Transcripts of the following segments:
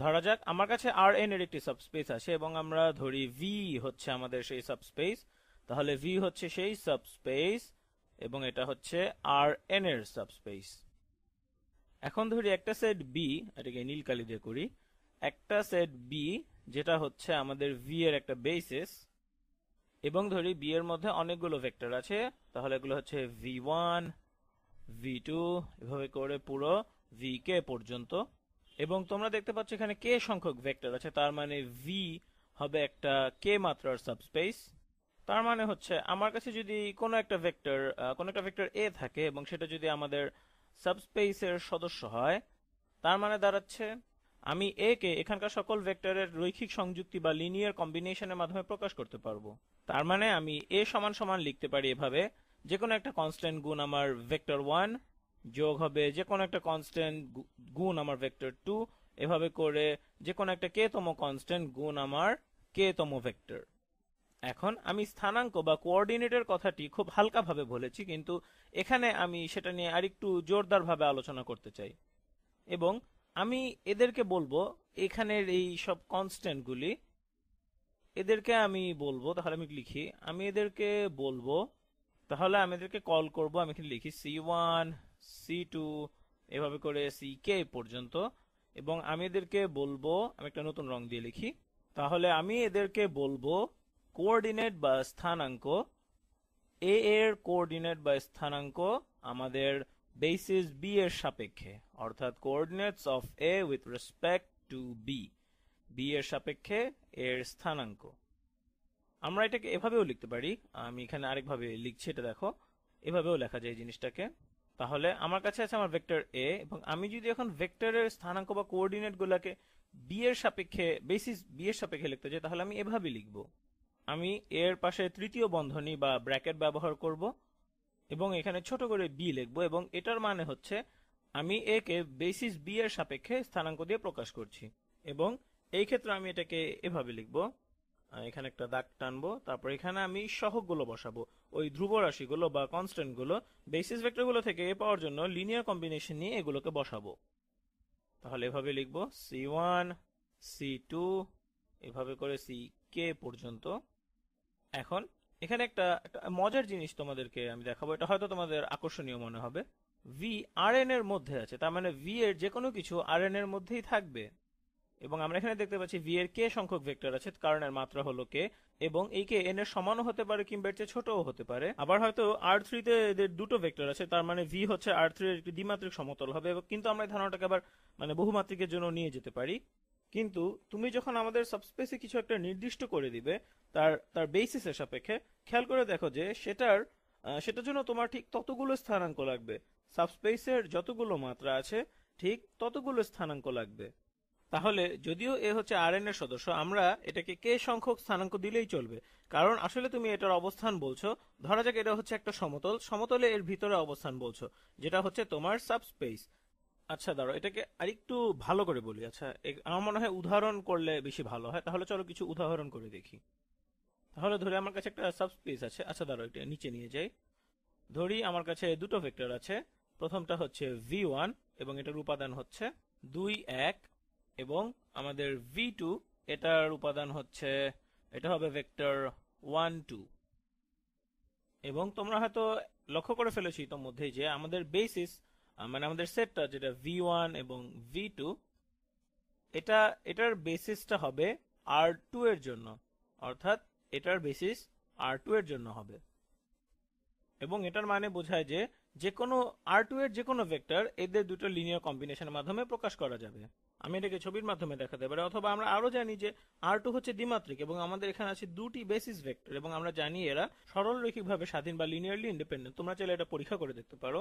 ধরা যাক আমার কাছে আর এন এর একটি সাবস্পেস আছে এবং আমরা ধরি ভি হচ্ছে আমাদের সেই সাবস্পেস তাহলে ভি হচ্ছে সেই সাবস্পেস এবং এটা হচ্ছে আর এন এর সাবস্পেস এখন ধরি একটা সেট বি এটাকে নীল কালি দিয়ে করি একটা সেট বি যেটা হচ্ছে আমাদের ভি এর একটা বেসিস এবং ধরি বি এর মধ্যে অনেকগুলো ভেক্টর আছে তাহলে এগুলো হচ্ছে ভি ওয়ান ভি টু এভাবে করে পুরো ভি কে পর্যন্ত এবং তোমরা দেখতে পাচ্ছ এখানে কে সংখ্যক ভেক্টর আছে তার মানে ভি হবে একটা কে মাত্রার সাবস্পেস তার মানে হচ্ছে আমার কাছে যদি কোনো একটা ভেক্টর কোনো একটা ভেক্টর এ থাকে এবং সেটা যদি আমাদের সাবস্পেসের সদস্য হয় তার মানে দাঁড়াচ্ছে আমি এ কে এখানকার সকল ভেক্টরের রৈখিক সংযুক্তি বা লিনিয়ার কম্বিনেশনের মাধ্যমে প্রকাশ করতে পারবো তার মানে আমি এ সমান সমান লিখতে পারি এভাবে যে কোনো একটা কনস্ট্যান্ট গুণ আমার ভেক্টর ওয়ান যোগ হবে যে কোনো একটা কনস্ট্যান্ট গুণ আমার ভেক্টর টু এভাবে করে যে কোনো একটা কে তম কনস্ট্যান্ট গুণ আমার কে তম ভেক্টর এখন আমি স্থানাঙ্ক বা কোঅর্ডিনেটের কথাটি খুব হালকাভাবে বলেছি কিন্তু এখানে আমি সেটা নিয়ে আরেকটু জোরদারভাবে আলোচনা করতে চাই এবং আমি এদেরকে বলবো এখানের এই সব কনস্ট্যান্টগুলি এদেরকে আমি বলবো তাহলে আমি লিখি আমি এদেরকে বলবো তাহলে আমি এদেরকে কল করব আমি এখানে লিখি সি ওয়ান সি টু এভাবে করে সি কে পর্যন্ত এবং আমি এদেরকে বলবো আমি একটা নতুন রং দিয়ে লিখি তাহলে আমি এদেরকে বলবো কোঅর্ডিনেট বা স্থানাঙ্ক এ এর কোঅর্ডিনেট বা স্থানাঙ্ক আমাদের বেসিস বি এর সাপেক্ষে অর্থাৎ coordinates of A with respect to B B এর সাপেক্ষে এর স্থানাঙ্ক আমরা এটাকে এভাবেও লিখতে পারি আমি এখানে আরেকভাবে লিখছি এটা দেখো এভাবেও লেখা যায় জিনিসটাকে তাহলে আমার কাছে আছে আমার ভেক্টর এ এবং আমি যদি এখন ভেক্টরের স্থানাঙ্ক বা কোঅর্ডিনেট গুলাকে বি এর সাপেক্ষে বেসিস বি এর সাপেক্ষে লিখতে চাই তাহলে আমি এভাবে লিখব আমি এর পাশে তৃতীয় বন্ধনী বা ব্র্যাকেট ব্যবহার করব এবং এখানে ছোট করে বি লিখব এবং এটার মানে হচ্ছে আমি এ কে বেসিস বি এর সাপেক্ষে স্থানাঙ্ক দিয়ে প্রকাশ করছি এবং এই ক্ষেত্রে আমি এটাকে এভাবে লিখবো এখানে একটা দাগ টানবো তারপর এখানে আমি সহগগুলো বসাবো ওই ধ্রুব রাশিগুলো বা কনস্ট্যান্টগুলো বেসিস ভেক্টরগুলো থেকে এ পাওয়ার জন্য লিনিয়ার কম্বিনেশন নিয়ে এগুলোকে বসাবো তাহলে এভাবে লিখবো সি ওয়ান সি টু এভাবে করে সি কে পর্যন্ত এখন এখানে একটা একটা মজার জিনিস তোমাদেরকে আমি দেখাবো এটা হয়তো তোমাদের আকর্ষণীয় মনে হবে ভি আর এর মধ্যে আছে তার মানে ভি এর যে কোনো কিছু আর এর মধ্যেই থাকবে এবং আমরা এখানে দেখতে পাচ্ছি ভি এর কে সংখ্যক ভেক্টর আছে কারণ এর মাত্রা হলো কে এবং এই কে এন এর সমানও হতে পারে কিংবা এর চেয়ে ছোটও হতে পারে আবার হয়তো আর থ্রিতে এদের দুটো ভেক্টর আছে তার মানে ভি হচ্ছে আর থ্রি এর একটি দ্বিমাত্রিক সমতল হবে কিন্তু আমরা ধারণাটাকে আবার মানে বহুমাত্রিকের জন্য নিয়ে যেতে পারি কিন্তু তুমি যখন আমাদের সাবস্পেসে কিছু একটা নির্দিষ্ট করে দিবে তার তার বেসিসের সাপেক্ষে খেয়াল করে দেখো যে সেটার সেটার জন্য তোমার ঠিক ততগুলো স্থানাঙ্ক লাগবে সাবস্পেসের যতগুলো মাত্রা আছে ঠিক ততগুলো স্থানাঙ্ক লাগবে তাহলে যদিও এ হচ্ছে আর এর সদস্য আমরা এটাকে কে সংখ্যক স্থানাঙ্ক দিলেই চলবে কারণ আসলে তুমি এটার অবস্থান বলছো ধরা যাক এটা হচ্ছে একটা সমতল সমতলে এর ভিতরে অবস্থান বলছো যেটা হচ্ছে তোমার সাবস্পেস আচ্ছা দাঁড়ো এটাকে আরেকটু ভালো করে বলি আচ্ছা আমার মনে হয় উদাহরণ করলে বেশি ভালো হয় তাহলে চলো কিছু উদাহরণ করে দেখি তাহলে ধরে আমার কাছে একটা সাবস্পেস আছে আচ্ছা দাঁড়ো এটা নিচে নিয়ে যাই ধরি আমার কাছে দুটো ভেক্টর আছে প্রথমটা হচ্ছে ভি ওয়ান এবং এটার উপাদান হচ্ছে দুই এক এবং আমাদের ভি টু এটার উপাদান হচ্ছে এটা হবে ভেক্টর ওয়ান টু এবং তোমরা হয়তো লক্ষ্য করে ফেলেছি ইতোমধ্যে যে আমাদের বেসিস মানে আমাদের সেটটা যেটা ভি ওয়ান এবং ভি টু এটা এটার বেসিসটা হবে আর টু এর জন্য অর্থাৎ এটার বেসিস আর টু এর জন্য হবে এবং এটার মানে বোঝায় যে যে কোনো আর টু এর যে কোনো ভেক্টর এদের দুটো লিনিয়ার কম্বিনেশনের মাধ্যমে প্রকাশ করা যাবে আমি এটাকে ছবির মাধ্যমে দেখাতে পারি অথবা আমরা আরো জানি যে আর টু হচ্ছে দ্বিমাত্রিক এবং আমাদের এখানে আছে দুটি বেসিস ভেক্টর এবং আমরা জানি এরা সরলরৈখিকভাবে স্বাধীন বা লিনিয়ারলি ইন্ডিপেন্ডেন্ট তোমরা চাইলে এটা পরীক্ষা করে দেখতে পারো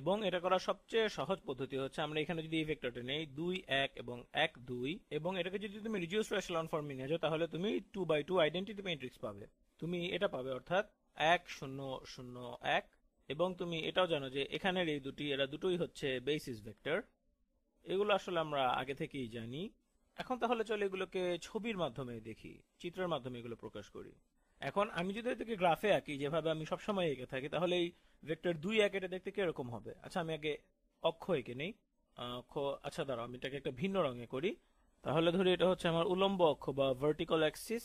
এবং এটা করার সবচেয়ে সহজ পদ্ধতি হচ্ছে আমরা এখানে যদি এই ভেক্টরটা নেই দুই এক এবং এক দুই এবং এটাকে যদি তুমি রিডিউস রেশন ফর্ম নিয়ে যাও তাহলে তুমি two by two identity matrix পাবে তুমি এটা পাবে অর্থাৎ এক শূন্য শূন্য এক এবং তুমি এটাও জানো যে এখানের এই দুটি এরা দুটোই হচ্ছে বেসিস ভেক্টর এগুলো আসলে আমরা আগে থেকেই জানি এখন তাহলে চলে এগুলোকে ছবির মাধ্যমে দেখি চিত্রের মাধ্যমে এগুলো প্রকাশ করি এখন আমি যদি এটাকে গ্রাফে আঁকি যেভাবে আমি সবসময় এঁকে থাকি তাহলে এই ভেক্টর দুই এক এটা দেখতে কিরকম হবে আচ্ছা আমি আগে অক্ষ এঁকে নেই অক্ষ আচ্ছা দাঁড়াও আমি এটাকে একটা ভিন্ন রঙে করি তাহলে ধরি এটা হচ্ছে আমার উলম্ব অক্ষ বা ভার্টিক্যাল অ্যাক্সিস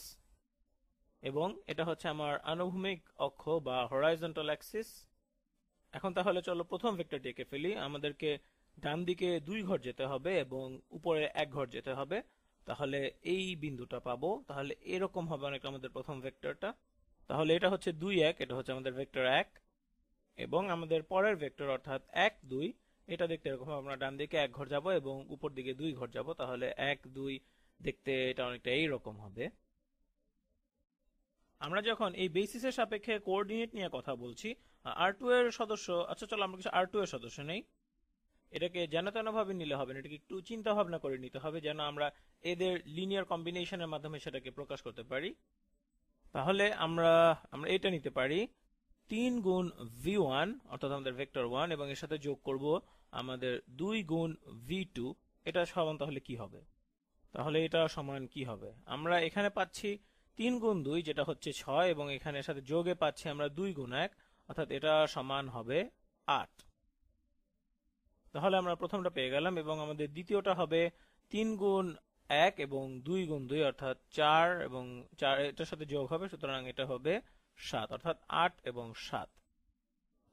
এবং এটা হচ্ছে আমার আনুভূমিক অক্ষ বা হরাইজন্টাল অ্যাক্সিস এখন তাহলে চলো প্রথম ভেক্টরটি এঁকে ফেলি আমাদেরকে ডান দিকে দুই ঘর যেতে হবে এবং উপরে এক ঘর যেতে হবে তাহলে এই বিন্দুটা পাবো তাহলে এরকম হবে অনেক আমাদের প্রথম ভেক্টরটা তাহলে এটা হচ্ছে দুই এক এটা হচ্ছে আমাদের ভেক্টর এক এবং আমাদের পরের ভেক্টর অর্থাৎ এক দুই এটা দেখতে এরকম আমরা ডান দিকে এক ঘর যাব এবং উপর দিকে দুই ঘর যাব তাহলে এক দুই দেখতে এটা অনেকটা এই রকম হবে আমরা যখন এই বেসিসের সাপেক্ষে কোঅর্ডিনেট নিয়ে কথা বলছি আর টু এর সদস্য আচ্ছা চলো আমরা কিছু আর টু এর সদস্য নেই এটাকে জানাতানাভাবে নিলে হবে না এটাকে একটু চিন্তা ভাবনা করে নিতে হবে যেন আমরা এদের লিনিয়ার কম্বিনেশনের মাধ্যমে সেটাকে প্রকাশ করতে পারি তাহলে আমরা আমরা এটা নিতে পারি তিন গুণ ভি ওয়ান অর্থাৎ আমাদের ভেক্টর ওয়ান এবং এর সাথে যোগ করব আমাদের দুই গুণ ভি টু এটা সমান তাহলে কি হবে তাহলে এটা সমান কি হবে আমরা এখানে পাচ্ছি তিন গুণ দুই যেটা হচ্ছে ছয় এবং এখানে সাথে যোগে পাচ্ছি আমরা দুই গুণ এক অর্থাৎ এটা সমান হবে আট তাহলে আমরা প্রথমটা পেয়ে গেলাম এবং আমাদের দ্বিতীয়টা হবে তিন গুণ এক এবং দুই গুণ দুই অর্থাৎ চার এবং চার এটার সাথে যোগ হবে সুতরাং এটা হবে সাত অর্থাৎ আট এবং সাত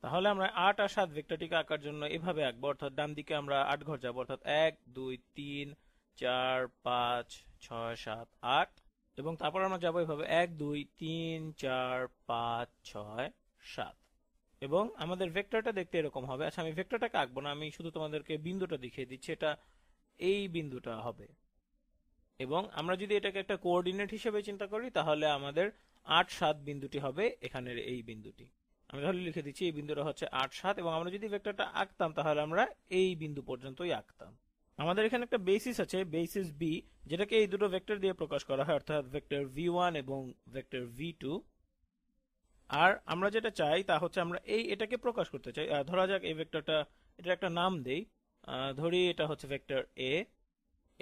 তাহলে আমরা আট আর সাত ভেক্টরটিকে আঁকার জন্য এভাবে আঁকবো অর্থাৎ ডান দিকে আমরা আট ঘর যাবো অর্থাৎ এক দুই তিন চার পাঁচ ছয় সাত আট এবং তারপর আমরা যাবো এভাবে এক দুই তিন চার পাঁচ ছয় সাত এবং আমাদের ভেক্টরটা দেখতে এরকম হবে আচ্ছা আমি ভেক্টরটাকে আঁকবো না আমি শুধু তোমাদেরকে বিন্দুটা দেখিয়ে দিচ্ছি এটা এই বিন্দুটা হবে এবং আমরা যদি এটাকে একটা কোঅর্ডিনেট হিসেবে চিন্তা করি তাহলে আমাদের আট সাত বিন্দুটি হবে এখানের এই বিন্দুটি আমি তাহলে লিখে দিচ্ছি এই বিন্দুটা হচ্ছে আট সাত এবং আমরা যদি ভেক্টরটা আঁকতাম তাহলে আমরা এই বিন্দু পর্যন্তই আঁকতাম আমাদের এখানে একটা বেসিস আছে বেসিস বি যেটাকে এই দুটো ভেক্টর দিয়ে প্রকাশ করা হয় অর্থাৎ ভেক্টর ভি ওয়ান এবং ভেক্টর ভি টু আর আমরা যেটা চাই তা হচ্ছে আমরা এই এটাকে প্রকাশ করতে চাই ধরা যাক এই ভেক্টরটা এটার একটা নাম দেই ধরি এটা হচ্ছে ভেক্টর এ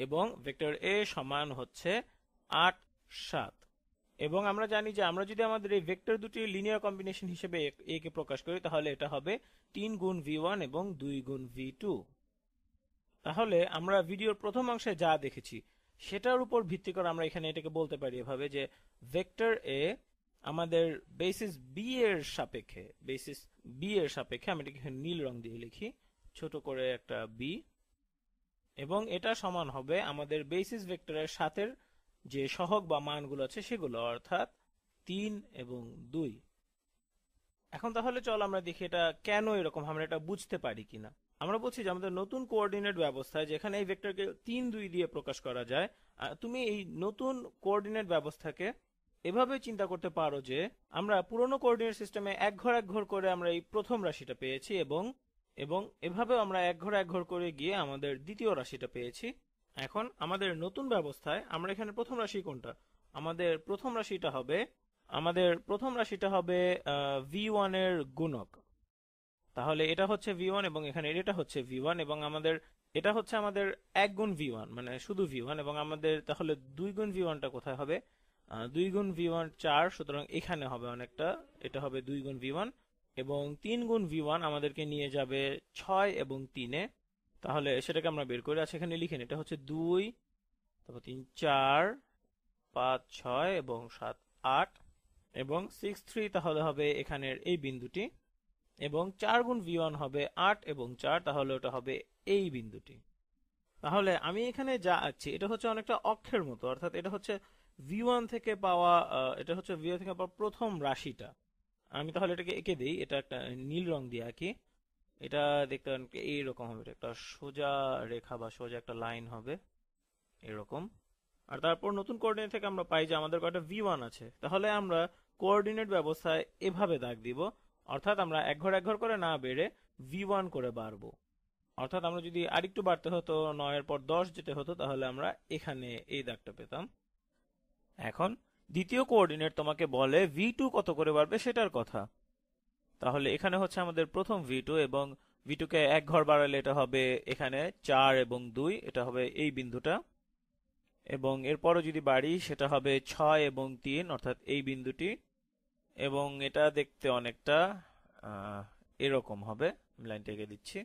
এবং ভেক্টর এ সমান হচ্ছে আট সাত এবং আমরা জানি যে আমরা যদি আমাদের এই ভেক্টর দুটির লিনিয়ার কম্বিনেশন হিসেবে এ কে প্রকাশ করি তাহলে এটা হবে তিন গুণ ভি ওয়ান এবং দুই গুণ ভি টু তাহলে আমরা ভিডিওর প্রথম অংশে যা দেখেছি সেটার উপর ভিত্তি করে আমরা এখানে এটাকে বলতে পারি এভাবে যে ভেক্টর এ আমাদের বেসিস বি এর সাপেক্ষে বেসিস বি এর সাপেক্ষে আমি এটাকে নীল রং দিয়ে লিখি ছোট করে একটা বি এবং এটা সমান হবে আমাদের বেসিস ভেক্টরের সাথের যে সহগ বা মানগুলো আছে সেগুলো অর্থাৎ তিন এবং দুই এখন তাহলে চল আমরা দেখি এটা কেন এরকম আমরা এটা বুঝতে পারি কিনা আমরা বলছি যে আমাদের নতুন কোঅর্ডিনেট ব্যবস্থায় যেখানে এই ভেক্টরকে তিন দুই দিয়ে প্রকাশ করা যায় তুমি এই নতুন কোঅর্ডিনেট ব্যবস্থাকে এভাবে চিন্তা করতে পারো যে আমরা পুরনো কোঅর্ডিনেট সিস্টেমে এক ঘর এক ঘর করে আমরা এই প্রথম রাশিটা পেয়েছি এবং এবং এভাবে আমরা এক ঘর এক ঘর করে গিয়ে আমাদের দ্বিতীয় রাশিটা পেয়েছি এখন আমাদের নতুন ব্যবস্থায় আমরা এখানে প্রথম রাশি কোনটা আমাদের প্রথম রাশিটা হবে আমাদের প্রথম রাশিটা হবে ভি ওয়ানের গুণক তাহলে এটা হচ্ছে ভি ওয়ান এবং এখানে এটা হচ্ছে ভি ওয়ান এবং আমাদের এটা হচ্ছে আমাদের এক গুণ ভি ওয়ান মানে শুধু ভি ওয়ান এবং আমাদের তাহলে দুই গুণ ভি ওয়ানটা কোথায় হবে দুই গুণ ভি ওয়ান চার সুতরাং এখানে হবে অনেকটা এটা হবে দুই গুণ ভি ওয়ান এবং তিন গুণ ভি ওয়ান আমাদেরকে নিয়ে যাবে ছয় এবং তিনে তাহলে সেটাকে আমরা বের করে আছি আচ্ছা, এখানে লিখেন এটা হচ্ছে দুই তারপর তিন চার পাঁচ ছয় এবং সাত আট এবং সিক্স থ্রি তাহলে হবে এখানের এই বিন্দুটি এবং চার গুণ ভি ওয়ান হবে আট এবং চার তাহলে ওটা হবে এই বিন্দুটি তাহলে আমি এখানে যা আছি এটা হচ্ছে অনেকটা অক্ষের মতো অর্থাৎ এটা হচ্ছে ভি ওয়ান থেকে পাওয়া এটা হচ্ছে ভি থেকে পাওয়া প্রথম রাশিটা আমি তাহলে এটাকে এঁকে দিই এটা একটা নীল রং দিয়ে আঁকি এটা দেখতে এইরকম হবে এটা একটা সোজা রেখা বা সোজা একটা লাইন হবে এরকম আর তারপর নতুন কোঅর্ডিনেট থেকে আমরা পাই যে আমাদের কয়টা ভি ওয়ান আছে তাহলে আমরা কোঅর্ডিনেট ব্যবস্থায় এভাবে দাগ দিব অর্থাৎ আমরা এক ঘর এক ঘর করে না বেড়ে ভি ওয়ান করে বাড়বো অর্থাৎ আমরা যদি আরেকটু বাড়তে হতো নয়ের পর দশ যেতে হতো তাহলে আমরা এখানে এই দাগটা পেতাম এখন দ্বিতীয় কোঅর্ডিনেট তোমাকে বলে ভি টু কত করে বাড়বে সেটার কথা তাহলে এখানে হচ্ছে আমাদের প্রথম ভি টু এবং ভি টুকে এক ঘর বাড়ালে এটা হবে এখানে চার এবং দুই এটা হবে এই বিন্দুটা এবং এরপরও যদি বাড়ি সেটা হবে ছয় এবং তিন অর্থাৎ এই বিন্দুটি এবং এটা দেখতে অনেকটা এরকম হবে আমি লাইনটা এঁকে দিচ্ছি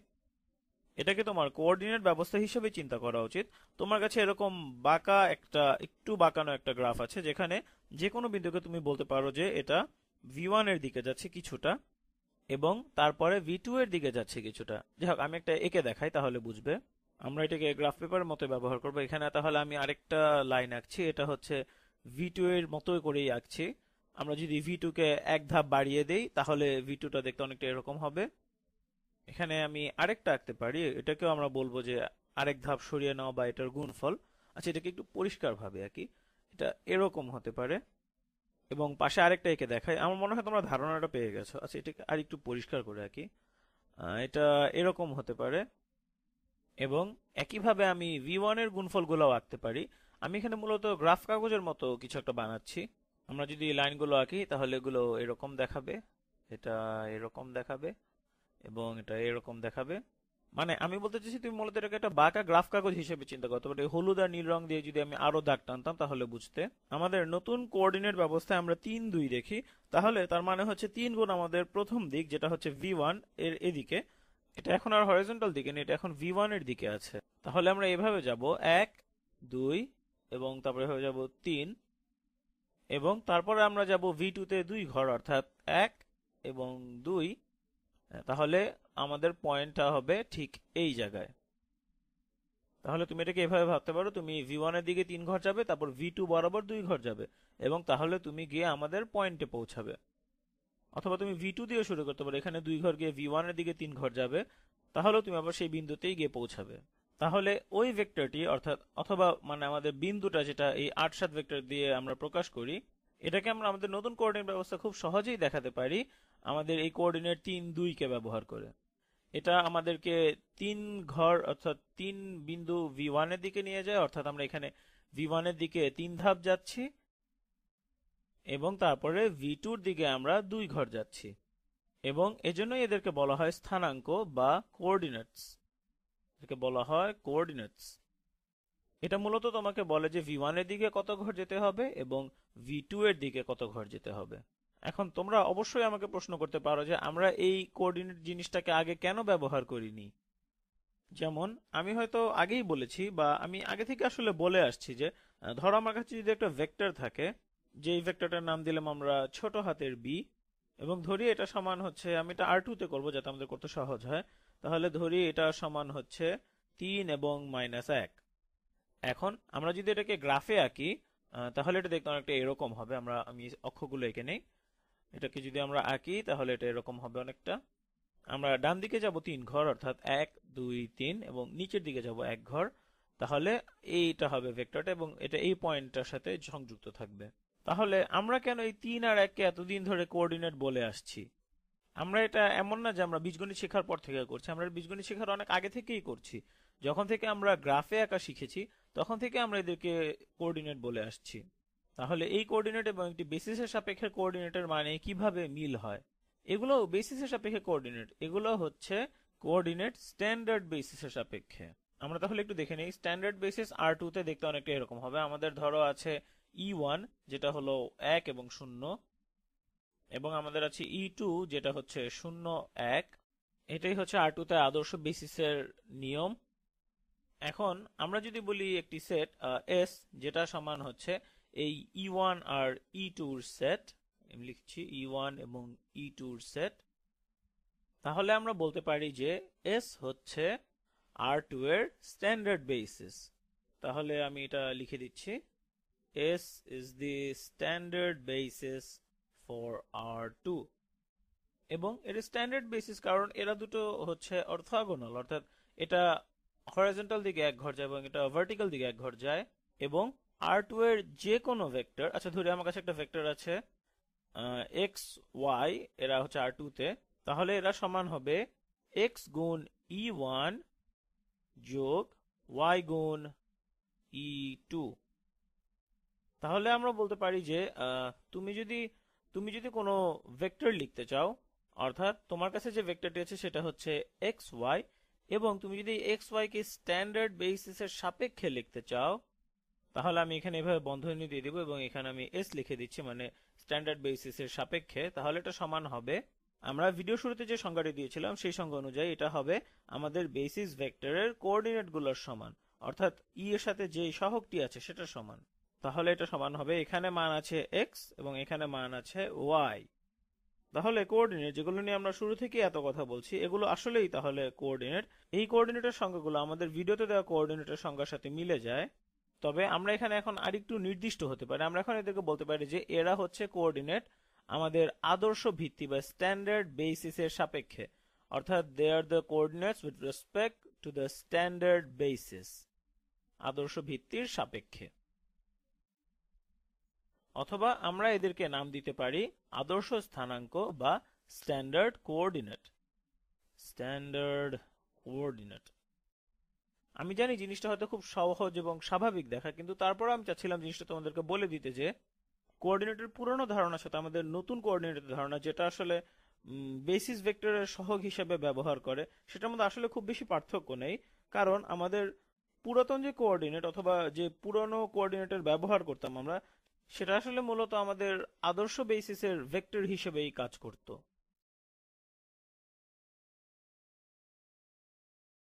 এটাকে তোমার কোঅর্ডিনেট ব্যবস্থা হিসেবে চিন্তা করা উচিত তোমার কাছে এরকম বাঁকা একটা একটু বাঁকানো একটা গ্রাফ আছে যেখানে যে কোনো বিন্দুকে তুমি বলতে পারো যে এটা ভি এর দিকে যাচ্ছে কিছুটা এবং তারপরে ভি এর দিকে যাচ্ছে কিছুটা যাই হোক আমি একটা একে দেখাই তাহলে বুঝবে আমরা এটাকে গ্রাফ পেপারের মতো ব্যবহার করব এখানে তাহলে আমি আরেকটা লাইন আঁকছি এটা হচ্ছে ভি এর মতো করেই আঁকছি আমরা যদি ভি টুকে এক ধাপ বাড়িয়ে দেই তাহলে ভি টুটা দেখতে অনেকটা এরকম হবে এখানে আমি আরেকটা আঁকতে পারি এটাকেও আমরা বলবো যে আরেক ধাপ সরিয়ে নেওয়া বা এটার গুণফল আচ্ছা এটাকে একটু পরিষ্কারভাবে আঁকি এটা এরকম হতে পারে এবং পাশে আরেকটা একে দেখায় আমার মনে হয় তোমরা ধারণাটা পেয়ে গেছো আচ্ছা এটাকে আর একটু পরিষ্কার করে আঁকি এটা এরকম হতে পারে এবং একইভাবে আমি ভি ওয়ানের গুণফলগুলোও আঁকতে পারি আমি এখানে মূলত গ্রাফ কাগজের মতো কিছু একটা বানাচ্ছি আমরা যদি লাইনগুলো আঁকি তাহলে এগুলো এরকম দেখাবে এটা এরকম দেখাবে এবং এটা এরকম দেখাবে মানে আমি বলতে চাইছি তুমি মূলত এটাকে একটা বাঁকা গ্রাফ কাগজ হিসেবে চিন্তা করতে পারো হলুদ আর নীল রং দিয়ে যদি আমি আরো দাগ টানতাম তাহলে বুঝতে আমাদের নতুন কোঅর্ডিনেট ব্যবস্থায় আমরা তিন দুই দেখি তাহলে তার মানে হচ্ছে তিন গুণ আমাদের প্রথম দিক যেটা হচ্ছে ভি ওয়ান এর এদিকে এটা এখন আর হরিজন্টাল দিকে নেই এটা এখন ভি ওয়ান এর দিকে আছে তাহলে আমরা এভাবে যাব এক দুই এবং তারপরে হয়ে যাব তিন এবং তারপরে আমরা যাব ভি টুতে দুই ঘর অর্থাৎ এক এবং দুই হ্যাঁ, তাহলে আমাদের পয়েন্টটা হবে ঠিক এই জায়গায় তাহলে তুমি এটাকে এভাবে ভাবতে পারো তুমি ভি ওয়ানের দিকে তিন ঘর যাবে তারপর ভি টু বরাবর দুই ঘর যাবে এবং তাহলে তুমি গিয়ে আমাদের পয়েন্টে পৌঁছাবে অথবা তুমি ভি টু দিয়ে শুরু করতে পারো এখানে দুই ঘর গিয়ে ভি ওয়ানের দিকে তিন ঘর যাবে তাহলে তুমি আবার সেই বিন্দুতেই গিয়ে পৌঁছাবে তাহলে ওই ভেক্টরটি অর্থাৎ অথবা মানে আমাদের বিন্দুটা যেটা এই আট সাত ভেক্টর দিয়ে আমরা প্রকাশ করি এটাকে আমরা আমাদের নতুন কোঅর্ডিনেট ব্যবস্থা খুব সহজেই দেখাতে পারি আমাদের এই কোঅর্ডিনেট তিন দুইকে ব্যবহার করে এটা আমাদেরকে তিন ঘর অর্থাৎ তিন বিন্দু ভি ওয়ানের দিকে নিয়ে যায় অর্থাৎ আমরা এখানে ভি ওয়ানের দিকে তিন ধাপ যাচ্ছি এবং তারপরে ভি টুর দিকে আমরা দুই ঘর যাচ্ছি এবং এজন্যই এদেরকে বলা হয় স্থানাঙ্ক বা কোঅর্ডিনেটস এদেরকে বলা হয় কোঅর্ডিনেটস এটা মূলত তোমাকে বলে যে ভি ওয়ানের দিকে কত ঘর যেতে হবে এবং ভি টু এর দিকে কত ঘর যেতে হবে এখন তোমরা অবশ্যই আমাকে প্রশ্ন করতে পারো যে আমরা এই কোঅর্ডিনেট জিনিসটাকে আগে কেন ব্যবহার করিনি যেমন আমি হয়তো আগেই বলেছি বা আমি আগে থেকে আসলে বলে আসছি যে ধরো আমার কাছে যদি একটা ভেক্টর থাকে যে এই ভেক্টরটার নাম দিলাম আমরা ছোট হাতের বি এবং ধরি এটা সমান হচ্ছে আমি এটা আর টুতে করবো যাতে আমাদের করতে সহজ হয় তাহলে ধরি এটা সমান হচ্ছে তিন এবং মাইনাস এক এখন আমরা যদি এটাকে গ্রাফে আঁকি তাহলে এটা দেখতে অনেকটা এরকম হবে আমরা আমি অক্ষগুলো এঁকে নেই এটাকে যদি আমরা আঁকি তাহলে এটা এরকম হবে অনেকটা আমরা ডান দিকে যাব তিন ঘর অর্থাৎ এক দুই তিন এবং নিচের দিকে যাব এক ঘর তাহলে এইটা হবে ভেক্টরটা এবং এটা এই পয়েন্টটার সাথে সংযুক্ত থাকবে তাহলে আমরা কেন এই তিন আর এককে এতদিন ধরে কোঅর্ডিনেট বলে আসছি আমরা এটা এমন না যে আমরা বীজগণিত শেখার পর থেকে করছি আমরা বীজগণিত শেখার অনেক আগে থেকেই করছি যখন থেকে আমরা গ্রাফে আঁকা শিখেছি তখন থেকে আমরা এদেরকে কোঅর্ডিনেট বলে আসছি তাহলে এই কোঅর্ডিনেট এবং একটি বেসিসের সাপেক্ষে কোঅর্ডিনেটের মানে কিভাবে মিল হয় এগুলো বেসিসের সাপেক্ষে কোঅর্ডিনেট এগুলো হচ্ছে কোঅর্ডিনেট স্ট্যান্ডার্ড বেসিসের সাপেক্ষে আমরা তাহলে একটু দেখে নিই স্ট্যান্ডার্ড বেসিস আর টু তে দেখতে অনেকটা এরকম হবে আমাদের ধরো আছে ই e ওয়ান যেটা হলো এক এবং শূন্য এবং আমাদের আছে ই e টু যেটা হচ্ছে শূন্য এক এটাই হচ্ছে আর টুতে আদর্শ বেসিসের নিয়ম এখন আমরা যদি বলি একটি সেট এস যেটা সমান হচ্ছে এই ই e ওয়ান আর ই টুর সেট আমি লিখছি ই e ওয়ান এবং ই টুর সেট তাহলে আমরা বলতে পারি যে এস হচ্ছে আর টু এর স্ট্যান্ডার্ড বেসিস তাহলে আমি এটা লিখে দিচ্ছি S is the standard basis for R two এবং এর স্ট্যান্ডার্ড বেসিস কারণ এরা দুটো হচ্ছে অর্থাগোনাল অর্থাৎ এটা হরাইজন্টাল দিকে এক ঘর যায় এবং এটা ভার্টিক্যাল দিকে এক ঘর যায় এবং আর টু এর যে কোনো ভেক্টর আচ্ছা ধরে আমার কাছে একটা ভেক্টর আছে এক্স ওয়াই এরা হচ্ছে আর টু তে তাহলে এরা সমান হবে এক্স গুণ ই e ওয়ান যোগ ওয়াই গুণ ই e টু তাহলে আমরা বলতে পারি যে তুমি যদি তুমি যদি কোনো ভেক্টর লিখতে চাও অর্থাৎ তোমার কাছে যে ভেক্টরটি আছে সেটা হচ্ছে এক্স ওয়াই এবং তুমি যদি এক্স ওয়াইকে স্ট্যান্ডার্ড বেসিসের সাপেক্ষে লিখতে চাও তাহলে আমি এখানে এভাবে বন্ধনী দিয়ে দিব এবং এখানে আমি এস লিখে দিচ্ছি মানে স্ট্যান্ডার্ড বেসিসের সাপেক্ষে তাহলে এটা সমান হবে আমরা ভিডিও শুরুতে যে সংজ্ঞাটি দিয়েছিলাম সেই সংজ্ঞা অনুযায়ী এটা হবে আমাদের বেসিস ভেক্টরের কোঅর্ডিনেটগুলোর সমান অর্থাৎ ই e এর সাথে যে সহগটি আছে সেটা সমান তাহলে এটা সমান হবে এখানে মান আছে এক্স এবং এখানে মান আছে ওয়াই তাহলে কোঅর্ডিনেট যেগুলো নিয়ে আমরা শুরু থেকে এত কথা বলছি এগুলো আসলেই তাহলে কোঅর্ডিনেট এই কোঅর্ডিনেটের সংখ্যাগুলো আমাদের ভিডিওতে দেওয়া কোঅর্ডিনেটের সংখ্যার সাথে মিলে যায় তবে আমরা এখানে এখন আরেকটু নির্দিষ্ট হতে পারি আমরা এখন এদেরকে বলতে পারি যে এরা হচ্ছে কোঅর্ডিনেট আমাদের আদর্শ ভিত্তি বা স্ট্যান্ডার্ড বেসিসের সাপেক্ষে অর্থাৎ they are the coordinates with respect to the standard basis আদর্শ ভিত্তির সাপেক্ষে অথবা আমরা এদেরকে নাম দিতে পারি আদর্শ স্থানাঙ্ক বা স্ট্যান্ডার্ড কোঅর্ডিনেট স্ট্যান্ডার্ড কোঅর্ডিনেট আমি জানি জিনিসটা হয়তো খুব সহজ এবং স্বাভাবিক দেখা কিন্তু তারপর আমি চাচ্ছিলাম জিনিসটা তোমাদেরকে বলে দিতে যে কোঅর্ডিনেটের পুরনো ধারণার সাথে আমাদের নতুন কোঅর্ডিনেটের ধারণা যেটা আসলে বেসিস ভেক্টরের সহগ হিসেবে ব্যবহার করে সেটার মধ্যে আসলে খুব বেশি পার্থক্য নেই কারণ আমাদের পুরাতন যে কোঅর্ডিনেট অথবা যে পুরনো কোঅর্ডিনেটের ব্যবহার করতাম আমরা সেটা আসলে মূলত আমাদের আদর্শ বেসিসের ভেক্টর হিসেবেই কাজ করতো